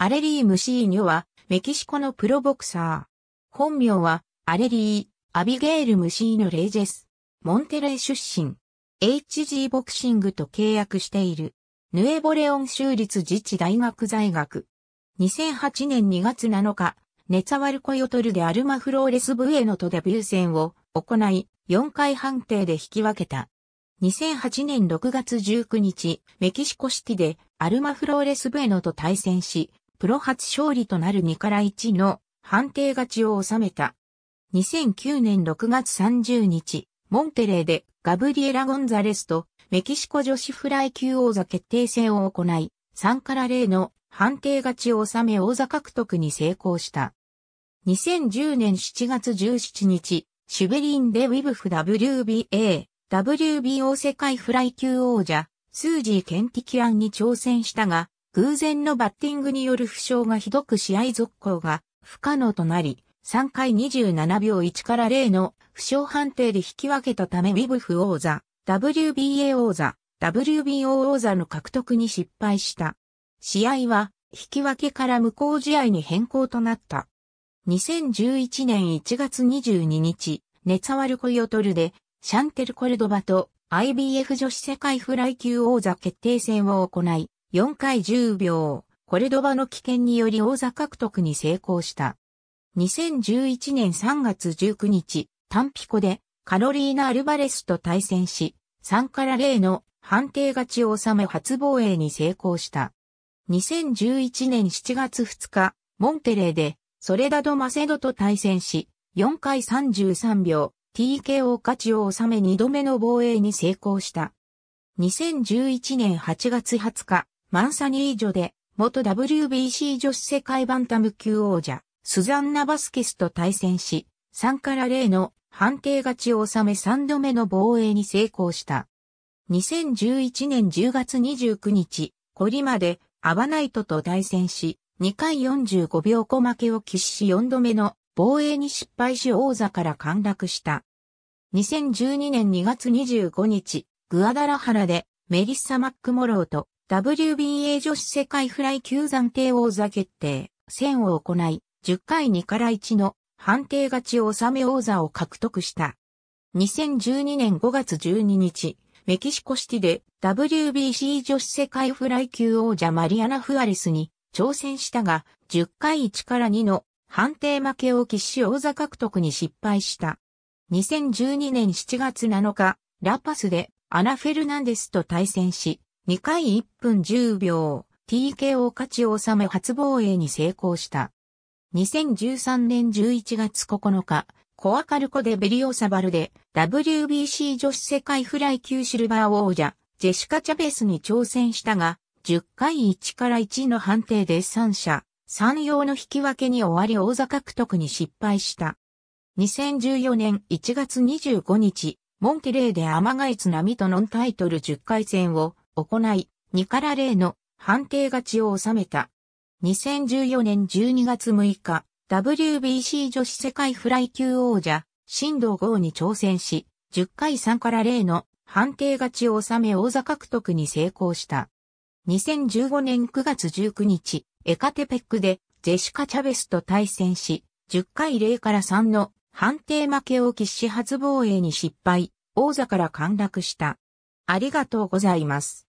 アレリー・ムシーニョは、メキシコのプロボクサー。本名は、アレリー、アビゲール・ムシーニョ・レイジェス。モンテレー出身。HG ボクシングと契約している。ヌエボレオン州立自治大学在学。2008年2月7日、ネツァワルコヨトルでアルマフローレスブエノとデビュー戦を行い、4回判定で引き分けた。2008年6月19日、メキシコシティでアルマフローレスブエノと対戦し、プロ初勝利となる2から1の判定勝ちを収めた。2009年6月30日、モンテレーでガブリエラ・ゴンザレスとメキシコ女子フライ級王座決定戦を行い、3から0の判定勝ちを収め王座獲得に成功した。2010年7月17日、シュベリンでウィブフ WBA、WBO 世界フライ級王者、スージー・ケンティキアンに挑戦したが、偶然のバッティングによる負傷がひどく試合続行が不可能となり、3回27秒1から0の負傷判定で引き分けたためウィブフ王座、WBA 王座、WBO 王座の獲得に失敗した。試合は引き分けから無効試合に変更となった。2011年1月22日、ネツァワルコヨトルで、シャンテル・コルドバと IBF 女子世界フライ級王座決定戦を行い、4回10秒、コルドバの危険により王座獲得に成功した。2011年3月19日、タンピコでカロリーナ・アルバレスと対戦し、3から0の判定勝ちを収め初防衛に成功した。2011年7月2日、モンテレーでソレダド・マセドと対戦し、4回33秒、TKO 勝ちを収め2度目の防衛に成功した。2011年8月20日、マンサニージョで、元 WBC 女子世界バンタム級王者、スザンナ・バスケスと対戦し、3から0の判定勝ちを収め3度目の防衛に成功した。2011年10月29日、コリマでアバナイトと対戦し、2回45秒小負けを喫し4度目の防衛に失敗し王座から陥落した。2012年2月25日、グアダラハラでメリッサ・マックモローと WBA 女子世界フライ級暫定王座決定、戦を行い、10回2から1の判定勝ちを収め王座を獲得した。2012年5月12日、メキシコシティで WBC 女子世界フライ級王者マリアナ・フアレスに挑戦したが、10回1から2の判定負けを喫し王座獲得に失敗した。2012年7月7日、ラパスでアナ・フェルナンデスと対戦し、2回1分10秒、TKO 勝ちを収め初防衛に成功した。2013年11月9日、コアカルコでベリオサバルで WBC 女子世界フライ級シルバー王者、ジェシカ・チャベスに挑戦したが、10回1から1の判定で3者、3用の引き分けに終わり王座獲得に失敗した。2014年1月25日、モンテレーでアマガイツとノンタイトル10回戦を行い、2から0の判定勝ちを収めた。2014年12月6日、WBC 女子世界フライ級王者、新道豪に挑戦し、10回3から0の判定勝ちを収め王座獲得に成功した。2015年9月19日、エカテペックでジェシカ・チャベスと対戦し、10回0から3の判定負けを喫し初防衛に失敗、王座から陥落した。ありがとうございます。